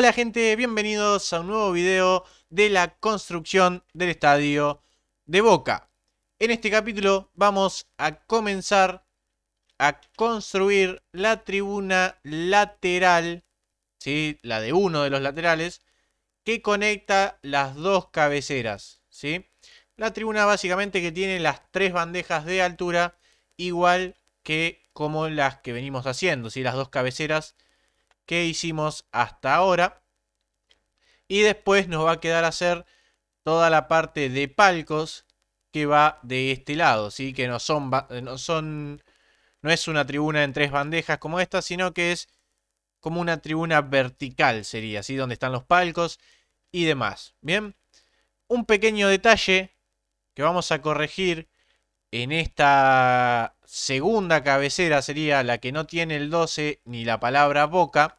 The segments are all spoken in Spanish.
Hola gente, bienvenidos a un nuevo video de la construcción del estadio de Boca. En este capítulo vamos a comenzar a construir la tribuna lateral, ¿sí? la de uno de los laterales, que conecta las dos cabeceras. ¿sí? La tribuna básicamente que tiene las tres bandejas de altura, igual que como las que venimos haciendo, ¿sí? las dos cabeceras que hicimos hasta ahora. Y después nos va a quedar hacer toda la parte de palcos que va de este lado, ¿sí? que no son, eh, no son, no es una tribuna en tres bandejas como esta, sino que es como una tribuna vertical sería, así donde están los palcos y demás. Bien, un pequeño detalle que vamos a corregir en esta segunda cabecera sería la que no tiene el 12 ni la palabra boca.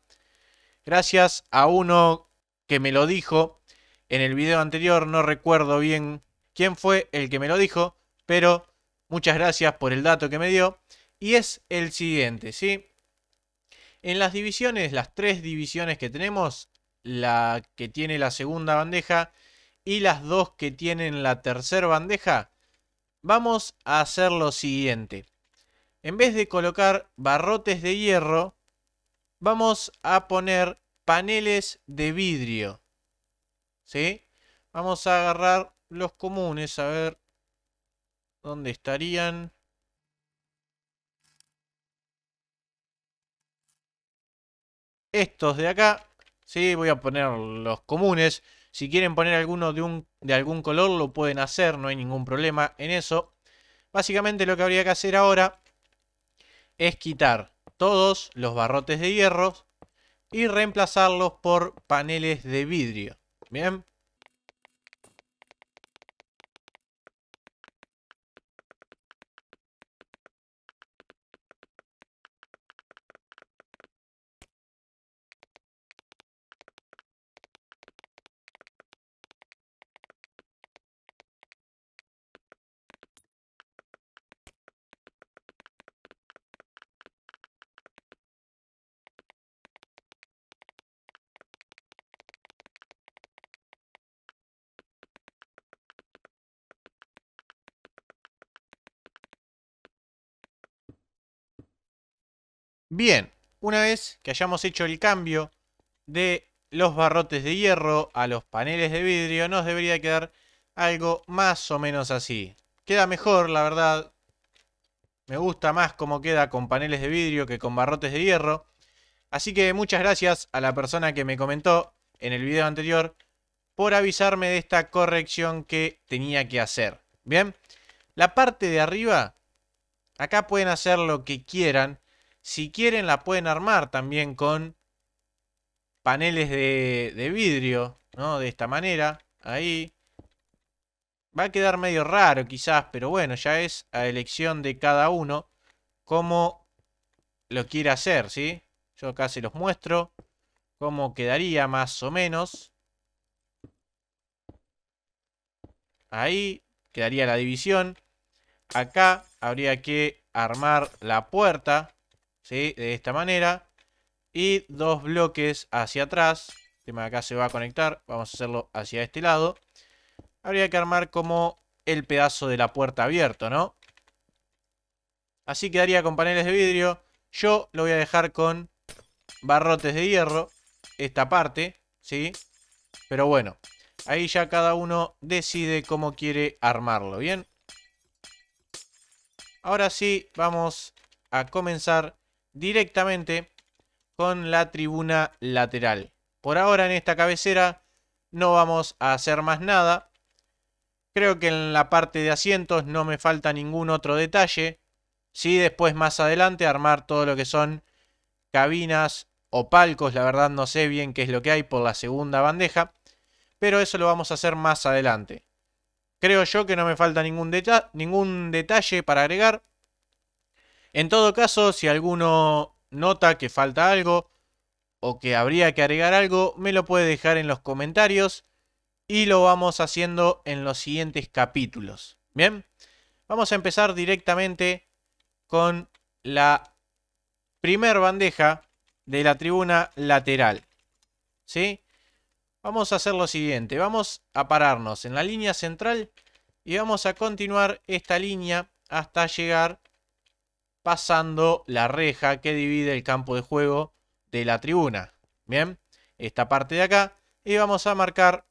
Gracias a uno que me lo dijo en el video anterior, no recuerdo bien quién fue el que me lo dijo, pero muchas gracias por el dato que me dio. Y es el siguiente, ¿sí? En las divisiones, las tres divisiones que tenemos, la que tiene la segunda bandeja y las dos que tienen la tercera bandeja, vamos a hacer lo siguiente. En vez de colocar barrotes de hierro, vamos a poner paneles de vidrio. ¿Sí? Vamos a agarrar los comunes, a ver dónde estarían. Estos de acá, sí, voy a poner los comunes. Si quieren poner alguno de un de algún color, lo pueden hacer, no hay ningún problema en eso. Básicamente lo que habría que hacer ahora es quitar todos los barrotes de hierro y reemplazarlos por paneles de vidrio. Bien, Bien, una vez que hayamos hecho el cambio de los barrotes de hierro a los paneles de vidrio, nos debería quedar algo más o menos así. Queda mejor, la verdad. Me gusta más cómo queda con paneles de vidrio que con barrotes de hierro. Así que muchas gracias a la persona que me comentó en el video anterior por avisarme de esta corrección que tenía que hacer. Bien, la parte de arriba, acá pueden hacer lo que quieran. Si quieren la pueden armar también con paneles de, vidrio, ¿no? De esta manera, ahí. Va a quedar medio raro quizás, pero bueno, ya es a elección de cada uno cómo lo quiere hacer, ¿sí? Yo acá se los muestro cómo quedaría más o menos. Ahí quedaría la división. Acá habría que armar la puerta. De esta manera. Y dos bloques hacia atrás. tema de acá se va a conectar. Vamos a hacerlo hacia este lado. Habría que armar como el pedazo de la puerta abierto, ¿no? Así quedaría con paneles de vidrio. Yo lo voy a dejar con barrotes de hierro. Esta parte, ¿sí? Pero bueno, ahí ya cada uno decide cómo quiere armarlo, ¿bien? Ahora sí, vamos a comenzar directamente con la tribuna lateral. Por ahora en esta cabecera no vamos a hacer más nada. Creo que en la parte de asientos no me falta ningún otro detalle. si después más adelante armar todo lo que son cabinas o palcos. La verdad no sé bien qué es lo que hay por la segunda bandeja. Pero eso lo vamos a hacer más adelante. Creo yo que no me falta ningún, ningún detalle para agregar. En todo caso, si alguno nota que falta algo o que habría que agregar algo, me lo puede dejar en los comentarios y lo vamos haciendo en los siguientes capítulos. Bien, vamos a empezar directamente con la primer bandeja de la tribuna lateral. ¿Sí? Vamos a hacer lo siguiente, vamos a pararnos en la línea central y vamos a continuar esta línea hasta llegar pasando la reja que divide el campo de juego de la tribuna. Bien, esta parte de acá. Y vamos a marcar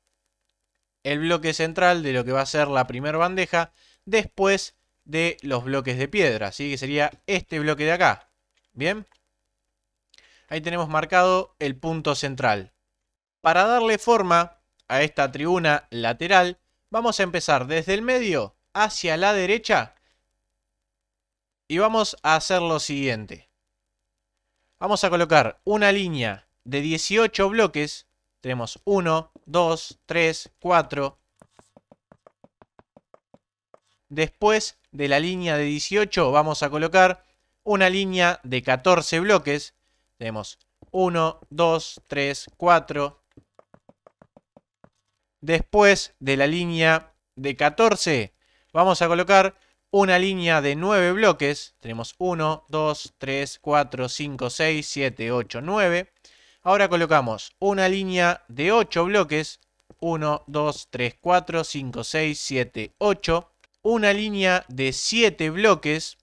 el bloque central de lo que va a ser la primera bandeja después de los bloques de piedra. Así que sería este bloque de acá. Bien. Ahí tenemos marcado el punto central. Para darle forma a esta tribuna lateral, vamos a empezar desde el medio hacia la derecha y vamos a hacer lo siguiente. Vamos a colocar una línea de 18 bloques. Tenemos 1, 2, 3, 4. Después de la línea de 18 vamos a colocar una línea de 14 bloques. Tenemos 1, 2, 3, 4. Después de la línea de 14 vamos a colocar una línea de 9 bloques. Tenemos 1, 2, 3, 4, 5, 6, 7, 8, 9. Ahora colocamos una línea de 8 bloques. 1, 2, 3, 4, 5, 6, 7, 8. Una línea de 7 bloques.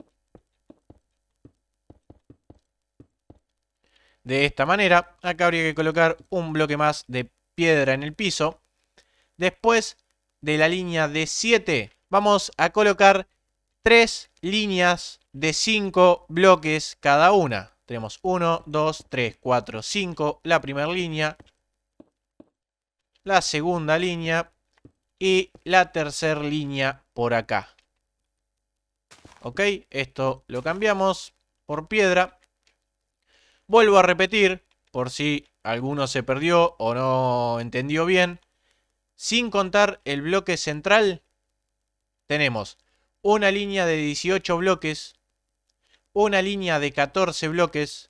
De esta manera, acá habría que colocar un bloque más de piedra en el piso. Después de la línea de 7, vamos a colocar tres líneas de cinco bloques cada una. Tenemos 1, 2, 3, 4, 5, la primera línea, la segunda línea y la tercera línea por acá. Ok, esto lo cambiamos por piedra. Vuelvo a repetir, por si alguno se perdió o no entendió bien. Sin contar el bloque central, tenemos una línea de 18 bloques, una línea de 14 bloques,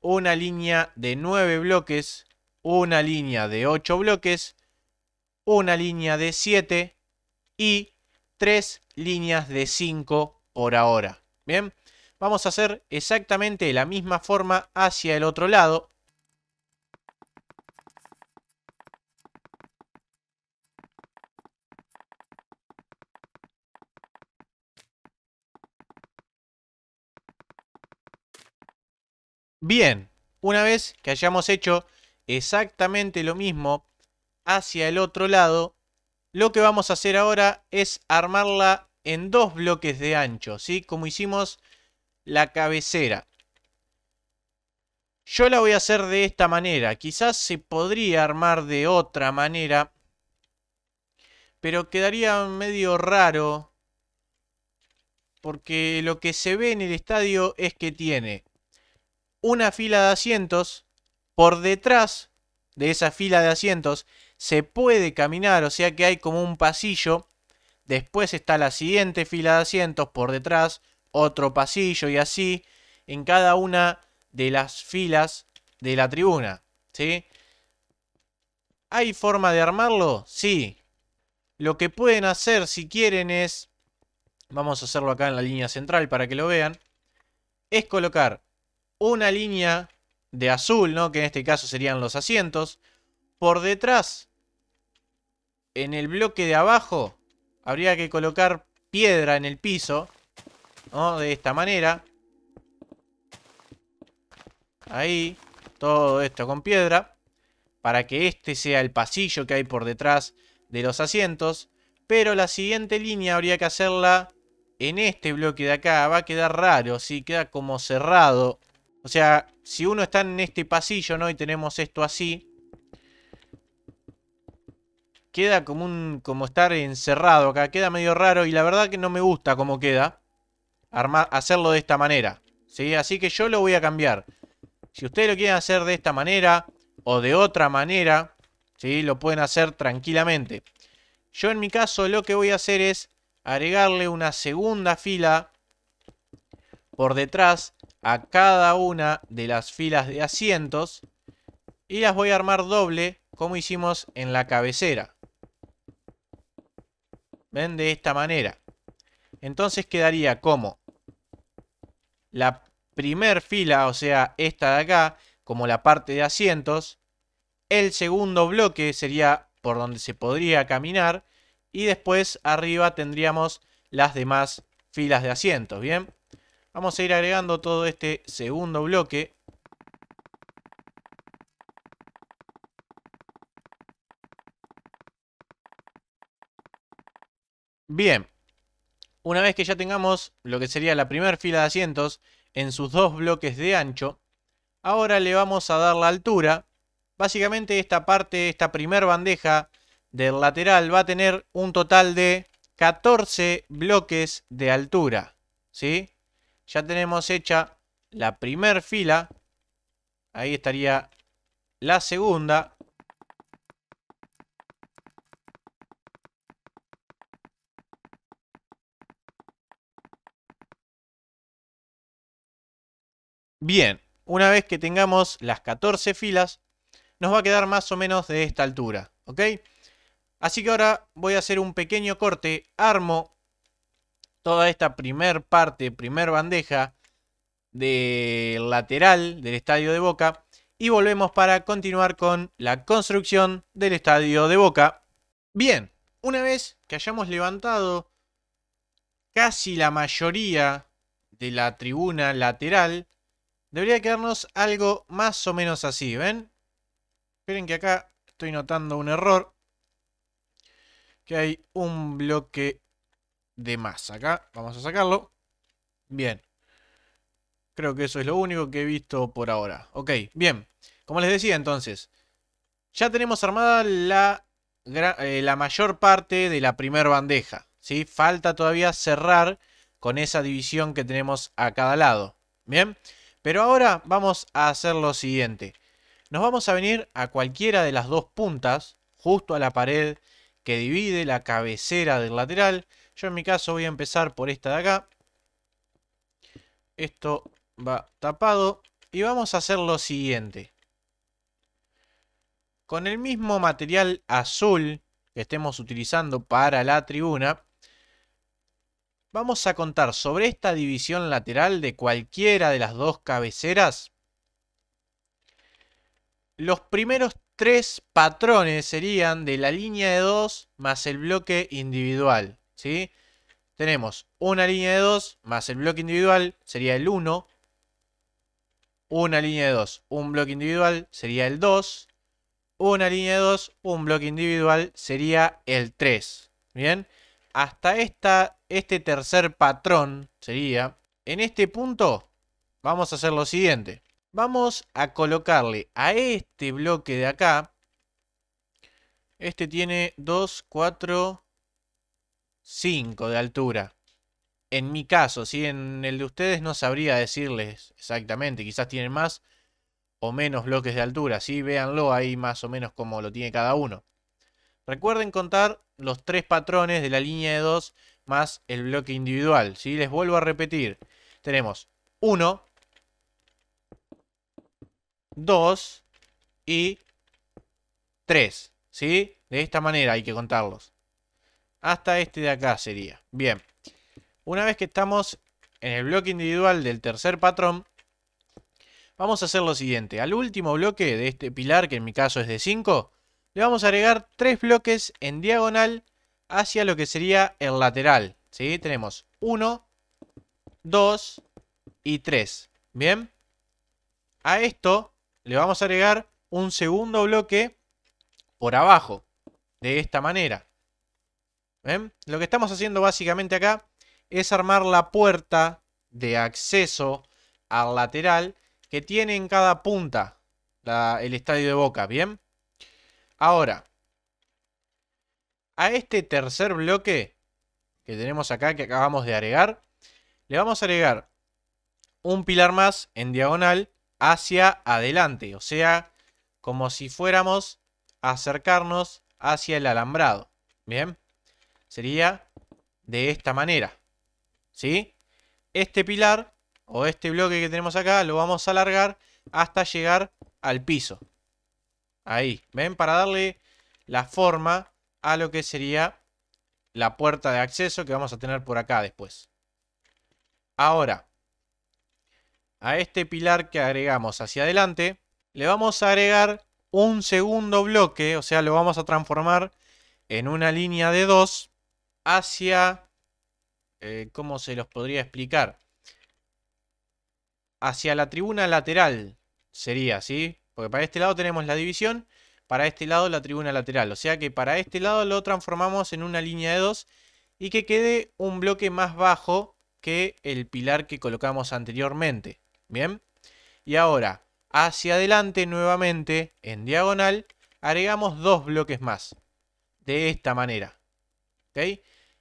una línea de 9 bloques, una línea de 8 bloques, una línea de 7 y 3 líneas de 5 por ahora. Bien, vamos a hacer exactamente la misma forma hacia el otro lado. Bien, una vez que hayamos hecho exactamente lo mismo hacia el otro lado, lo que vamos a hacer ahora es armarla en dos bloques de ancho, ¿sí? Como hicimos la cabecera. Yo la voy a hacer de esta manera. Quizás se podría armar de otra manera. Pero quedaría medio raro. Porque lo que se ve en el estadio es que tiene una fila de asientos, por detrás de esa fila de asientos se puede caminar, o sea que hay como un pasillo, después está la siguiente fila de asientos, por detrás otro pasillo y así en cada una de las filas de la tribuna, ¿sí? ¿Hay forma de armarlo? Sí. Lo que pueden hacer si quieren es, vamos a hacerlo acá en la línea central para que lo vean, es colocar una línea de azul, ¿no? Que en este caso serían los asientos. Por detrás, en el bloque de abajo, habría que colocar piedra en el piso, ¿no? De esta manera. Ahí, todo esto con piedra. Para que este sea el pasillo que hay por detrás de los asientos. Pero la siguiente línea habría que hacerla en este bloque de acá. Va a quedar raro, Si Queda como cerrado o sea, si uno está en este pasillo, ¿no? Y tenemos esto así. Queda como un. como estar encerrado acá. Queda medio raro. Y la verdad que no me gusta cómo queda. hacerlo de esta manera. ¿Sí? Así que yo lo voy a cambiar. Si ustedes lo quieren hacer de esta manera. O de otra manera. ¿Sí? Lo pueden hacer tranquilamente. Yo en mi caso lo que voy a hacer es agregarle una segunda fila por detrás a cada una de las filas de asientos y las voy a armar doble como hicimos en la cabecera. ¿Ven? De esta manera. Entonces quedaría como la primer fila, o sea, esta de acá, como la parte de asientos. El segundo bloque sería por donde se podría caminar. Y después arriba tendríamos las demás filas de asientos, ¿bien? Vamos a ir agregando todo este segundo bloque. Bien, una vez que ya tengamos lo que sería la primera fila de asientos en sus dos bloques de ancho, ahora le vamos a dar la altura. Básicamente esta parte, esta primera bandeja del lateral va a tener un total de 14 bloques de altura, ¿sí? Ya tenemos hecha la primer fila. Ahí estaría la segunda. Bien, una vez que tengamos las 14 filas, nos va a quedar más o menos de esta altura, ¿ok? Así que ahora voy a hacer un pequeño corte, armo toda esta primer parte, primer bandeja del lateral del estadio de Boca. Y volvemos para continuar con la construcción del estadio de Boca. Bien, una vez que hayamos levantado casi la mayoría de la tribuna lateral, debería quedarnos algo más o menos así, ¿ven? Esperen que acá estoy notando un error. Que hay un bloque de más. Acá vamos a sacarlo. Bien. Creo que eso es lo único que he visto por ahora. Ok, bien. Como les decía entonces, ya tenemos armada la, eh, la mayor parte de la primer bandeja. ¿sí? Falta todavía cerrar con esa división que tenemos a cada lado. Bien, pero ahora vamos a hacer lo siguiente. Nos vamos a venir a cualquiera de las dos puntas, justo a la pared que divide la cabecera del lateral. Yo en mi caso voy a empezar por esta de acá. Esto va tapado. Y vamos a hacer lo siguiente. Con el mismo material azul que estemos utilizando para la tribuna, vamos a contar sobre esta división lateral de cualquiera de las dos cabeceras los primeros tres patrones serían de la línea de 2 más el bloque individual. ¿sí? Tenemos una línea de 2 más el bloque individual, sería el 1. Una línea de 2, un bloque individual, sería el 2. Una línea de 2, un bloque individual, sería el 3. Bien, hasta esta, este tercer patrón sería... En este punto vamos a hacer lo siguiente. Vamos a colocarle a este bloque de acá. Este tiene 2, 4, 5 de altura. En mi caso, si en el de ustedes no sabría decirles exactamente, quizás tienen más o menos bloques de altura, Si véanlo ahí más o menos como lo tiene cada uno. Recuerden contar los tres patrones de la línea de 2 más el bloque individual. Si Les vuelvo a repetir, tenemos 1, 2 y 3. ¿sí? De esta manera hay que contarlos hasta este de acá sería. Bien. Una vez que estamos en el bloque individual del tercer patrón, vamos a hacer lo siguiente. Al último bloque de este pilar, que en mi caso es de 5, le vamos a agregar tres bloques en diagonal hacia lo que sería el lateral. ¿sí? Tenemos 1, 2 y 3. Bien. A esto le vamos a agregar un segundo bloque por abajo. De esta manera. ¿eh? Lo que estamos haciendo básicamente acá es armar la puerta de acceso al lateral que tiene en cada punta el estadio de Boca, ¿bien? Ahora, a este tercer bloque que tenemos acá, que acabamos de agregar, le vamos a agregar un pilar más en diagonal hacia adelante, o sea, como si fuéramos a acercarnos hacia el alambrado, ¿bien? sería de esta manera. ¿Sí? Este pilar o este bloque que tenemos acá lo vamos a alargar hasta llegar al piso. Ahí, ¿ven? Para darle la forma a lo que sería la puerta de acceso que vamos a tener por acá después. Ahora, a este pilar que agregamos hacia adelante, le vamos a agregar un segundo bloque, o sea, lo vamos a transformar en una línea de dos hacia... Eh, ¿Cómo se los podría explicar? Hacia la tribuna lateral sería, ¿sí? Porque para este lado tenemos la división, para este lado la tribuna lateral. O sea que para este lado lo transformamos en una línea de dos y que quede un bloque más bajo que el pilar que colocamos anteriormente. Bien, y ahora hacia adelante nuevamente en diagonal agregamos dos bloques más de esta manera. ¿Ok?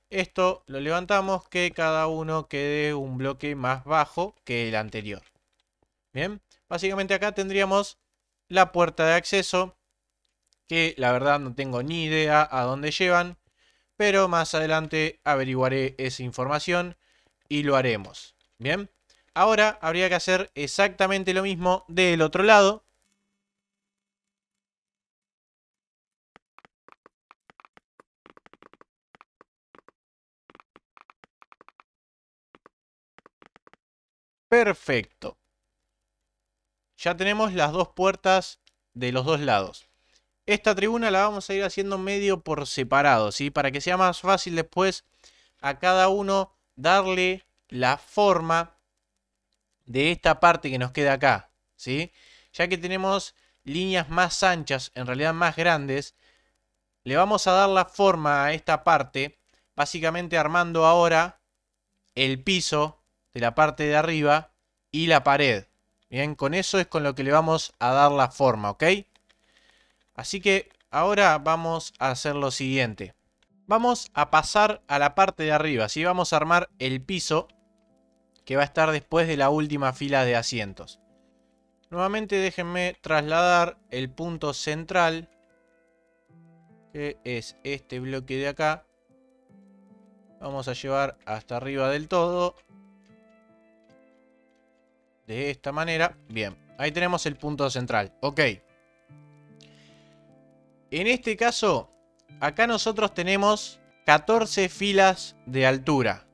Esto lo levantamos que cada uno quede un bloque más bajo que el anterior. Bien, básicamente acá tendríamos la puerta de acceso, que la verdad no tengo ni idea a dónde llevan, pero más adelante averiguaré esa información y lo haremos. Bien, ahora habría que hacer exactamente lo mismo del otro lado, Perfecto. Ya tenemos las dos puertas de los dos lados. Esta tribuna la vamos a ir haciendo medio por separado, ¿sí? Para que sea más fácil después a cada uno darle la forma de esta parte que nos queda acá, ¿sí? Ya que tenemos líneas más anchas, en realidad más grandes, le vamos a dar la forma a esta parte, básicamente armando ahora el piso de la parte de arriba y la pared. Bien, con eso es con lo que le vamos a dar la forma, ¿ok? Así que ahora vamos a hacer lo siguiente. Vamos a pasar a la parte de arriba, si Vamos a armar el piso que va a estar después de la última fila de asientos. Nuevamente déjenme trasladar el punto central, que es este bloque de acá. Vamos a llevar hasta arriba del todo de esta manera. Bien, ahí tenemos el punto central. Ok. En este caso, acá nosotros tenemos 14 filas de altura.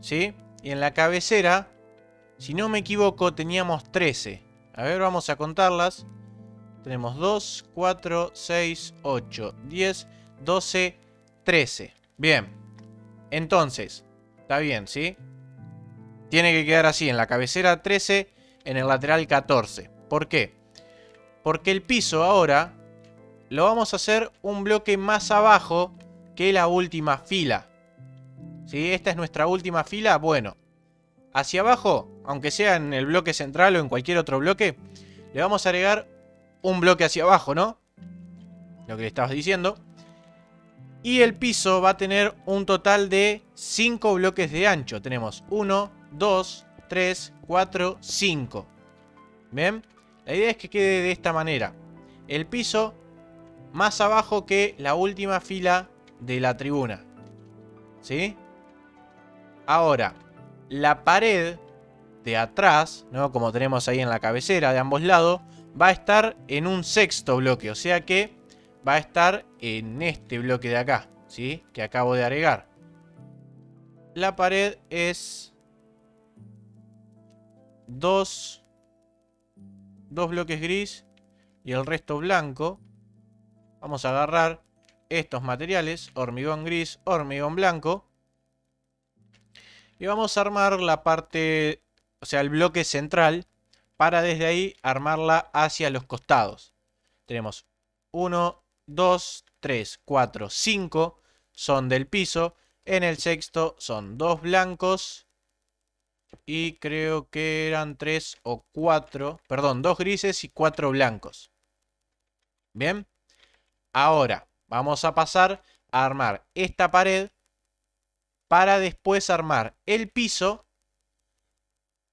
¿Sí? Y en la cabecera, si no me equivoco, teníamos 13. A ver, vamos a contarlas. Tenemos 2, 4, 6, 8, 10, 12, 13. Bien. Entonces, está bien, ¿sí? Tiene que quedar así, en la cabecera 13, en el lateral 14. ¿Por qué? Porque el piso ahora lo vamos a hacer un bloque más abajo que la última fila. si Esta es nuestra última fila. Bueno, hacia abajo, aunque sea en el bloque central o en cualquier otro bloque, le vamos a agregar un bloque hacia abajo, ¿no? Lo que le estabas diciendo. Y el piso va a tener un total de 5 bloques de ancho. Tenemos 1, 2, 3, 4, 5. ¿Ven? La idea es que quede de esta manera. El piso más abajo que la última fila de la tribuna. ¿Sí? Ahora, la pared de atrás, ¿no? Como tenemos ahí en la cabecera de ambos lados, va a estar en un sexto bloque. O sea que va a estar en este bloque de acá, ¿sí? Que acabo de agregar. La pared es dos, dos bloques gris y el resto blanco. Vamos a agarrar estos materiales, hormigón gris, hormigón blanco. Y vamos a armar la parte, o sea, el bloque central, para desde ahí armarla hacia los costados. Tenemos 1, 2, 3, 4, 5 son del piso. En el sexto son dos blancos, y creo que eran tres o cuatro, perdón, dos grises y cuatro blancos. Bien, ahora vamos a pasar a armar esta pared para después armar el piso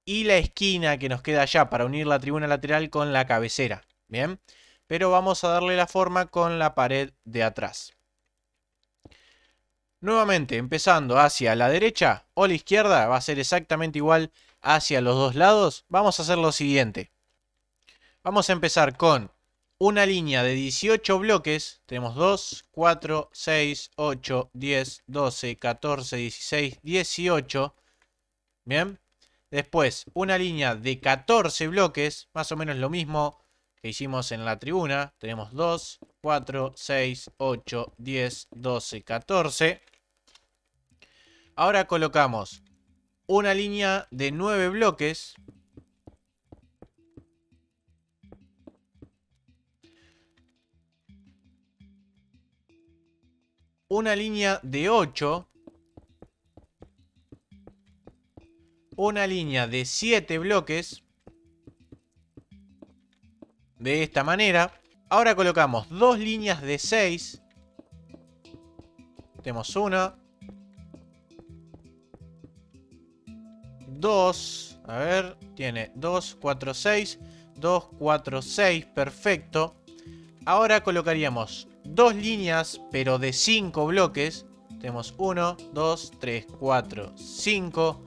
y la esquina que nos queda allá para unir la tribuna lateral con la cabecera. Bien, pero vamos a darle la forma con la pared de atrás. Nuevamente, empezando hacia la derecha o la izquierda, va a ser exactamente igual hacia los dos lados. Vamos a hacer lo siguiente. Vamos a empezar con una línea de 18 bloques. Tenemos 2, 4, 6, 8, 10, 12, 14, 16, 18. Bien. Después, una línea de 14 bloques, más o menos lo mismo que hicimos en la tribuna. Tenemos 2, 4, 6, 8, 10, 12, 14. Ahora colocamos una línea de 9 bloques. Una línea de 8. Una línea de 7 bloques. De esta manera. Ahora colocamos dos líneas de 6. Tenemos una, 2. A ver, tiene 2, 4, 6. 2, 4, 6. Perfecto. Ahora colocaríamos dos líneas, pero de 5 bloques. Tenemos 1, 2, 3, 4, 5.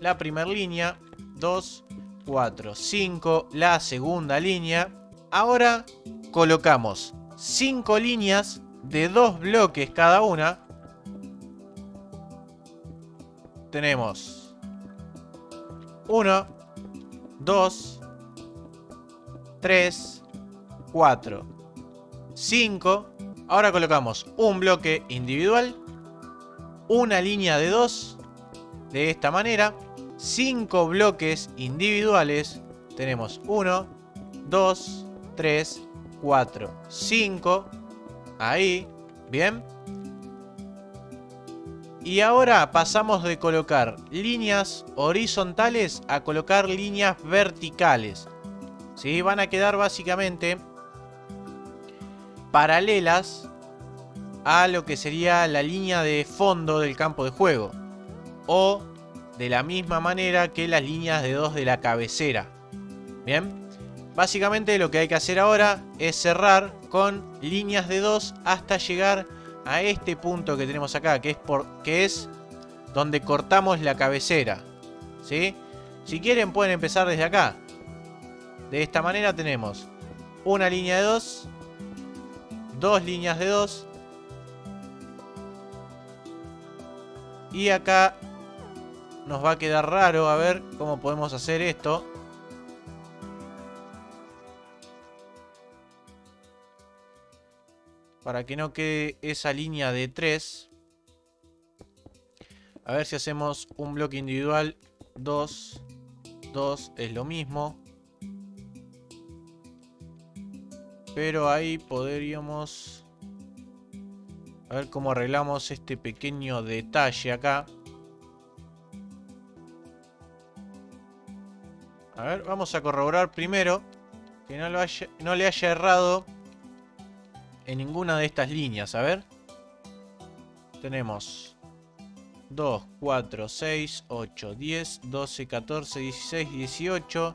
La primera línea. 2, 4, 5. La segunda línea. Ahora colocamos 5 líneas de 2 bloques cada una. Tenemos 1, 2, 3, 4, 5. Ahora colocamos un bloque individual, una línea de 2, de esta manera, 5 bloques individuales. Tenemos 1, 2, 3, 4, 5. Ahí, bien. Y ahora pasamos de colocar líneas horizontales a colocar líneas verticales. Van a quedar básicamente paralelas a lo que sería la línea de fondo del campo de juego. O de la misma manera que las líneas de 2 de la cabecera. Bien, básicamente lo que hay que hacer ahora es cerrar con líneas de 2 hasta llegar a a este punto que tenemos acá, que es, por, que es donde cortamos la cabecera. ¿Sí? Si quieren pueden empezar desde acá. De esta manera tenemos una línea de 2, dos líneas de 2. Y acá nos va a quedar raro, a ver cómo podemos hacer esto. Para que no quede esa línea de 3. A ver si hacemos un bloque individual. 2. 2 es lo mismo. Pero ahí podríamos... A ver cómo arreglamos este pequeño detalle acá. A ver, vamos a corroborar primero que no, no le haya errado en ninguna de estas líneas. A ver. Tenemos 2, 4, 6, 8, 10, 12, 14, 16, 18.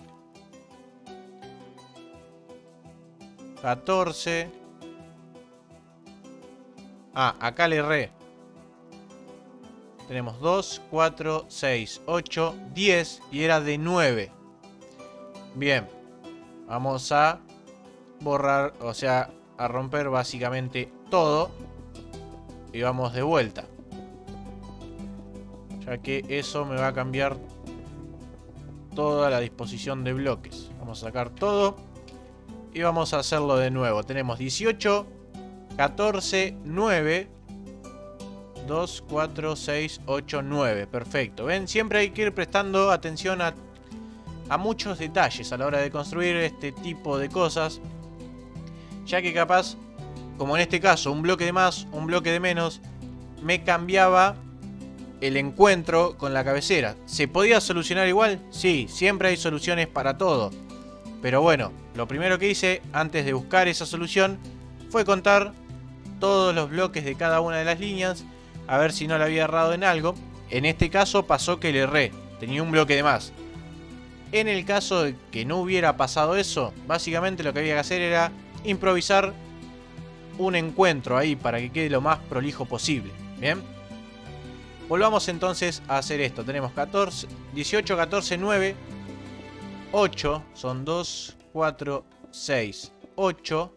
14. Ah, acá le erré. Tenemos 2, 4, 6, 8, 10 y era de 9. Bien. Vamos a borrar, o sea, a romper básicamente todo. Y vamos de vuelta. Ya que eso me va a cambiar toda la disposición de bloques. Vamos a sacar todo. Y vamos a hacerlo de nuevo. Tenemos 18, 14, 9... 2, 4, 6, 8, 9. Perfecto. ¿Ven? Siempre hay que ir prestando atención a, a muchos detalles a la hora de construir este tipo de cosas ya que capaz, como en este caso, un bloque de más, un bloque de menos, me cambiaba el encuentro con la cabecera. ¿Se podía solucionar igual? Sí, siempre hay soluciones para todo. Pero bueno, lo primero que hice antes de buscar esa solución fue contar todos los bloques de cada una de las líneas, a ver si no la había errado en algo. En este caso pasó que le erré, tenía un bloque de más. En el caso de que no hubiera pasado eso, básicamente lo que había que hacer era improvisar un encuentro ahí para que quede lo más prolijo posible. Bien. Volvamos entonces a hacer esto. Tenemos 14, 18, 14, 9, 8. Son 2, 4, 6, 8,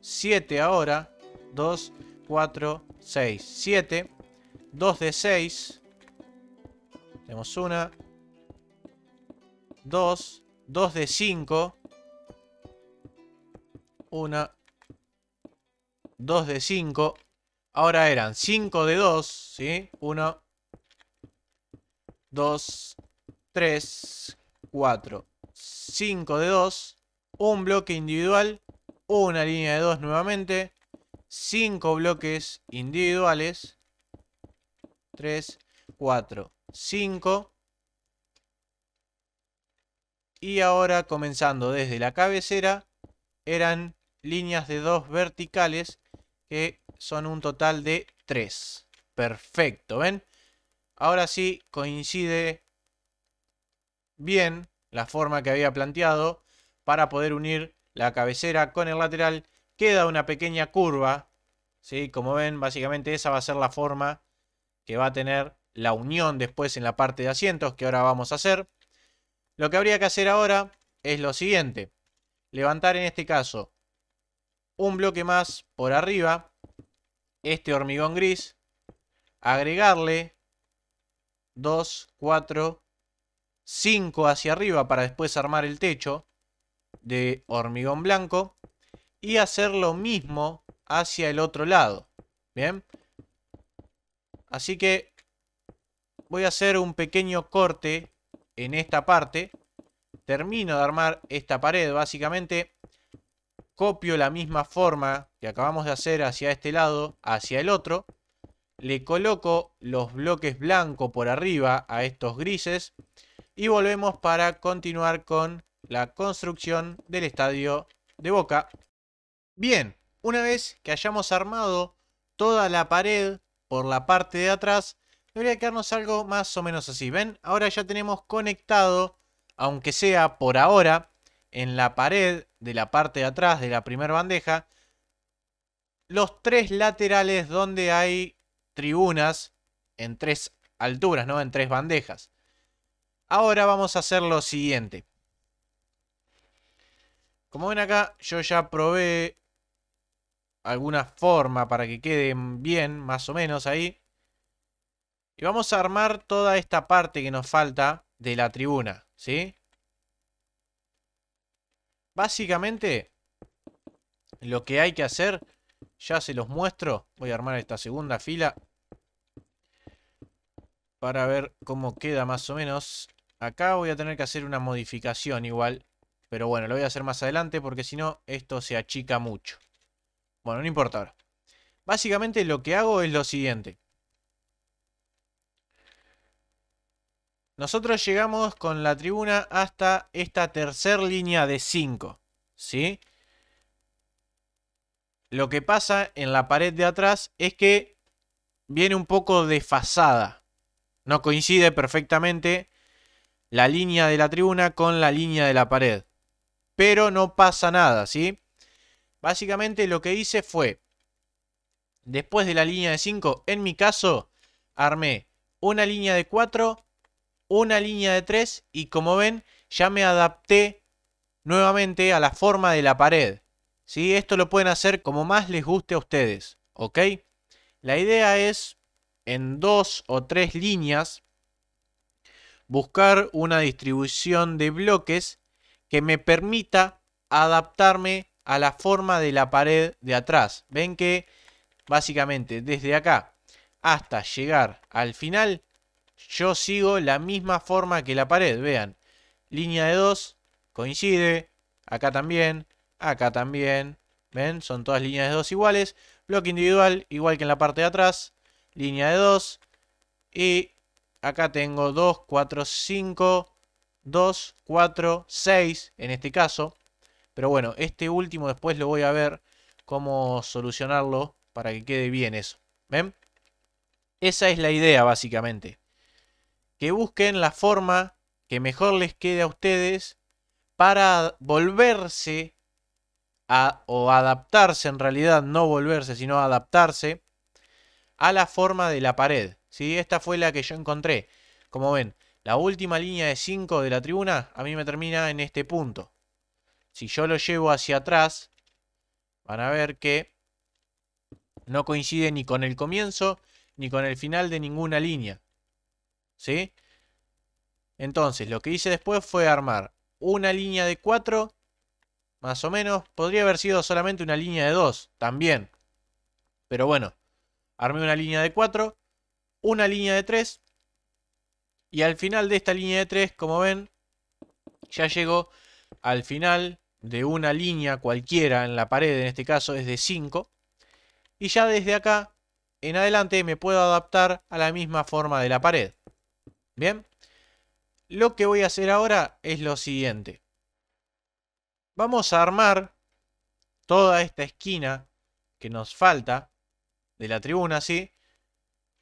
7 ahora. 2, 4, 6, 7. 2 de 6. Tenemos una. 2. 2 de 5. 1, 2 de 5. Ahora eran 5 de 2, ¿sí? 1, 2, 3, 4, 5 de 2. Un bloque individual, una línea de 2 nuevamente. 5 bloques individuales. 3, 4, 5. Y ahora comenzando desde la cabecera, eran líneas de dos verticales que son un total de tres. Perfecto, ¿ven? Ahora sí coincide bien la forma que había planteado para poder unir la cabecera con el lateral. Queda una pequeña curva, ¿sí? Como ven, básicamente esa va a ser la forma que va a tener la unión después en la parte de asientos que ahora vamos a hacer. Lo que habría que hacer ahora es lo siguiente. Levantar en este caso un bloque más por arriba, este hormigón gris, agregarle 2, 4, 5 hacia arriba para después armar el techo de hormigón blanco y hacer lo mismo hacia el otro lado. Bien. Así que voy a hacer un pequeño corte en esta parte. Termino de armar esta pared. Básicamente copio la misma forma que acabamos de hacer hacia este lado, hacia el otro. Le coloco los bloques blancos por arriba a estos grises. Y volvemos para continuar con la construcción del estadio de Boca. Bien, una vez que hayamos armado toda la pared por la parte de atrás, debería quedarnos algo más o menos así. ¿Ven? Ahora ya tenemos conectado, aunque sea por ahora, en la pared de la parte de atrás de la primera bandeja, los tres laterales donde hay tribunas en tres alturas, ¿no? En tres bandejas. Ahora vamos a hacer lo siguiente. Como ven acá, yo ya probé alguna forma para que queden bien, más o menos ahí. Y vamos a armar toda esta parte que nos falta de la tribuna, ¿sí? Básicamente, lo que hay que hacer, ya se los muestro. Voy a armar esta segunda fila para ver cómo queda más o menos. Acá voy a tener que hacer una modificación igual. Pero bueno, lo voy a hacer más adelante porque si no, esto se achica mucho. Bueno, no importa ahora. Básicamente lo que hago es lo siguiente. Nosotros llegamos con la tribuna hasta esta tercera línea de 5. ¿Sí? Lo que pasa en la pared de atrás es que viene un poco desfasada. No coincide perfectamente la línea de la tribuna con la línea de la pared. Pero no pasa nada, ¿sí? Básicamente lo que hice fue, después de la línea de 5, en mi caso, armé una línea de 4 una línea de tres y como ven ya me adapté nuevamente a la forma de la pared. ¿sí? Esto lo pueden hacer como más les guste a ustedes. ¿ok? La idea es en dos o tres líneas buscar una distribución de bloques que me permita adaptarme a la forma de la pared de atrás. Ven que básicamente desde acá hasta llegar al final yo sigo la misma forma que la pared, vean, línea de 2 coincide, acá también, acá también, ven, son todas líneas de 2 iguales, bloque individual igual que en la parte de atrás, línea de 2 y acá tengo 2, 4, 5, 2, 4, 6 en este caso, pero bueno, este último después lo voy a ver cómo solucionarlo para que quede bien eso, ven. Esa es la idea básicamente que busquen la forma que mejor les quede a ustedes para volverse o adaptarse, en realidad no volverse, sino adaptarse a la forma de la pared. Esta fue la que yo encontré. Como ven, la última línea de 5 de la tribuna a mí me termina en este punto. Si yo lo llevo hacia atrás, van a ver que no coincide ni con el comienzo ni con el final de ninguna línea. ¿sí? Entonces, lo que hice después fue armar una línea de 4, más o menos. Podría haber sido solamente una línea de 2, también. Pero bueno, armé una línea de 4, una línea de 3. Y al final de esta línea de 3, como ven, ya llegó al final de una línea cualquiera en la pared, en este caso es de 5. Y ya desde acá en adelante me puedo adaptar a la misma forma de la pared. Bien, lo que voy a hacer ahora es lo siguiente. Vamos a armar toda esta esquina que nos falta de la tribuna, ¿sí?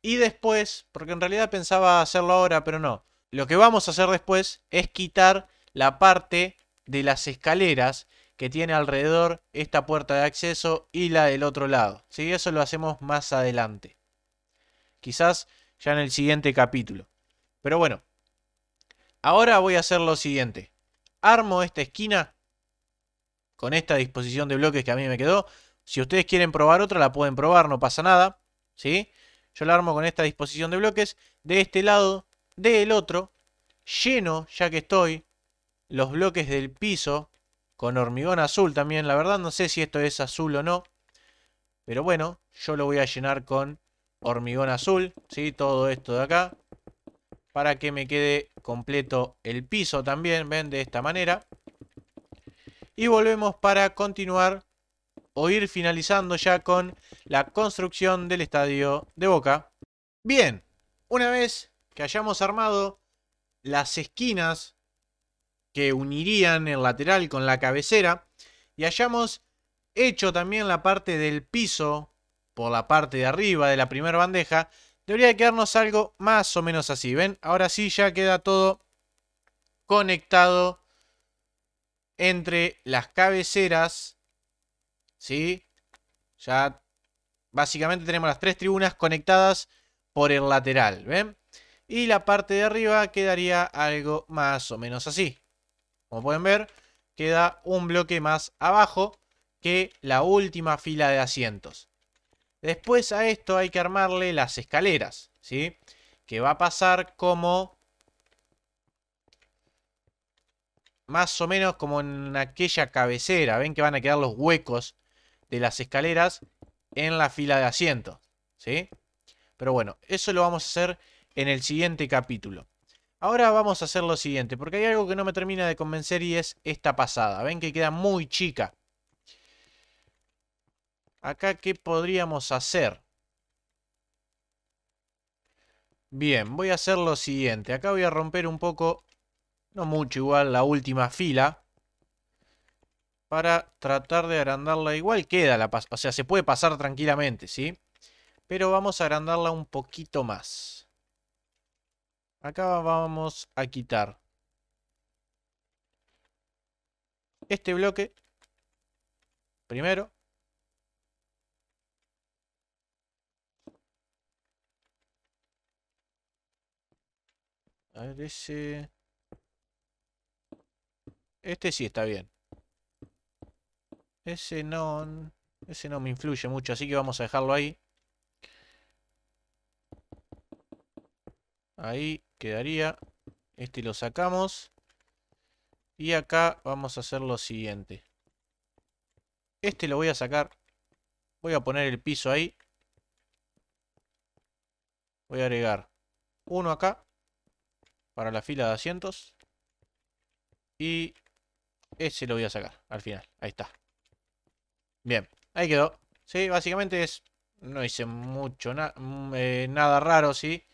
Y después, porque en realidad pensaba hacerlo ahora, pero no. Lo que vamos a hacer después es quitar la parte de las escaleras que tiene alrededor esta puerta de acceso y la del otro lado. ¿sí? Eso lo hacemos más adelante. Quizás ya en el siguiente capítulo. Pero bueno, ahora voy a hacer lo siguiente. Armo esta esquina con esta disposición de bloques que a mí me quedó. Si ustedes quieren probar otra, la pueden probar, no pasa nada. ¿sí? Yo la armo con esta disposición de bloques. De este lado, del otro, lleno, ya que estoy, los bloques del piso con hormigón azul también. La verdad no sé si esto es azul o no. Pero bueno, yo lo voy a llenar con hormigón azul. ¿sí? Todo esto de acá para que me quede completo el piso también, ven, de esta manera. Y volvemos para continuar o ir finalizando ya con la construcción del estadio de Boca. Bien, una vez que hayamos armado las esquinas que unirían el lateral con la cabecera y hayamos hecho también la parte del piso por la parte de arriba de la primera bandeja, Debería quedarnos algo más o menos así, ¿ven? Ahora sí ya queda todo conectado entre las cabeceras, ¿sí? Ya básicamente tenemos las tres tribunas conectadas por el lateral, ¿ven? Y la parte de arriba quedaría algo más o menos así. Como pueden ver, queda un bloque más abajo que la última fila de asientos. Después a esto hay que armarle las escaleras, ¿sí? Que va a pasar como... Más o menos como en aquella cabecera. Ven que van a quedar los huecos de las escaleras en la fila de asientos, ¿sí? Pero bueno, eso lo vamos a hacer en el siguiente capítulo. Ahora vamos a hacer lo siguiente, porque hay algo que no me termina de convencer y es esta pasada. Ven que queda muy chica. Acá, ¿qué podríamos hacer? Bien, voy a hacer lo siguiente. Acá voy a romper un poco, no mucho igual, la última fila. Para tratar de agrandarla igual. Queda la O sea, se puede pasar tranquilamente, ¿sí? Pero vamos a agrandarla un poquito más. Acá vamos a quitar. Este bloque. Primero. A ver, ese... Este sí está bien. Ese no... Ese no me influye mucho, así que vamos a dejarlo ahí. Ahí quedaría. Este lo sacamos. Y acá vamos a hacer lo siguiente. Este lo voy a sacar. Voy a poner el piso ahí. Voy a agregar uno acá para la fila de asientos. Y ese lo voy a sacar al final. Ahí está. Bien, ahí quedó. Sí, básicamente es... No hice mucho, mm, eh, nada raro, sí.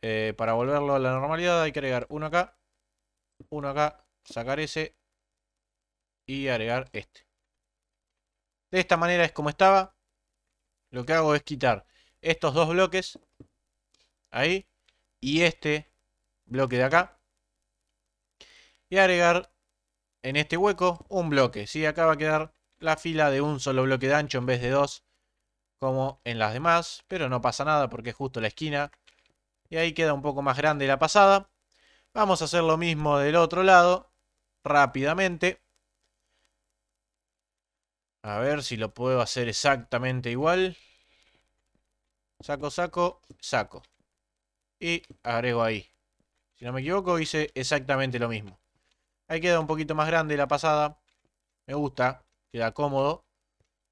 Eh, para volverlo a la normalidad hay que agregar uno acá, uno acá, sacar ese y agregar este. De esta manera es como estaba. Lo que hago es quitar estos dos bloques. Ahí. Y este bloque de acá. Y agregar en este hueco un bloque. si Acá va a quedar la fila de un solo bloque de ancho en vez de dos. Como en las demás. Pero no pasa nada porque es justo la esquina. Y ahí queda un poco más grande la pasada. Vamos a hacer lo mismo del otro lado. Rápidamente. A ver si lo puedo hacer exactamente igual. Saco, saco, saco. Y agrego ahí. Si no me equivoco, hice exactamente lo mismo. Ahí queda un poquito más grande la pasada. Me gusta, queda cómodo.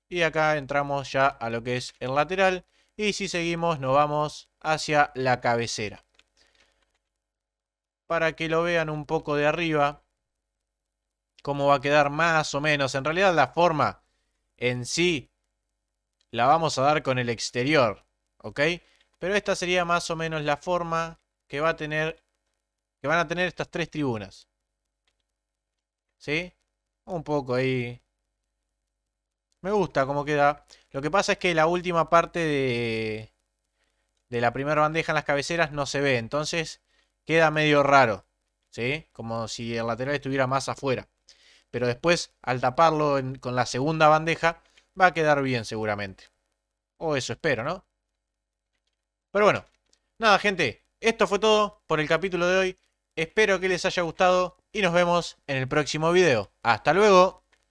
Y acá entramos ya a lo que es el lateral. Y si seguimos, nos vamos hacia la cabecera. Para que lo vean un poco de arriba, cómo va a quedar más o menos. En realidad la forma en sí la vamos a dar con el exterior, ¿ok? Pero esta sería más o menos la forma que va a tener que van a tener estas tres tribunas. ¿Sí? Un poco ahí. Me gusta cómo queda. Lo que pasa es que la última parte de, de la primera bandeja en las cabeceras no se ve. Entonces queda medio raro. ¿Sí? Como si el lateral estuviera más afuera. Pero después, al taparlo con la segunda bandeja, va a quedar bien seguramente. O eso espero, ¿no? Pero bueno. Nada, gente. Esto fue todo por el capítulo de hoy. Espero que les haya gustado y nos vemos en el próximo video. ¡Hasta luego!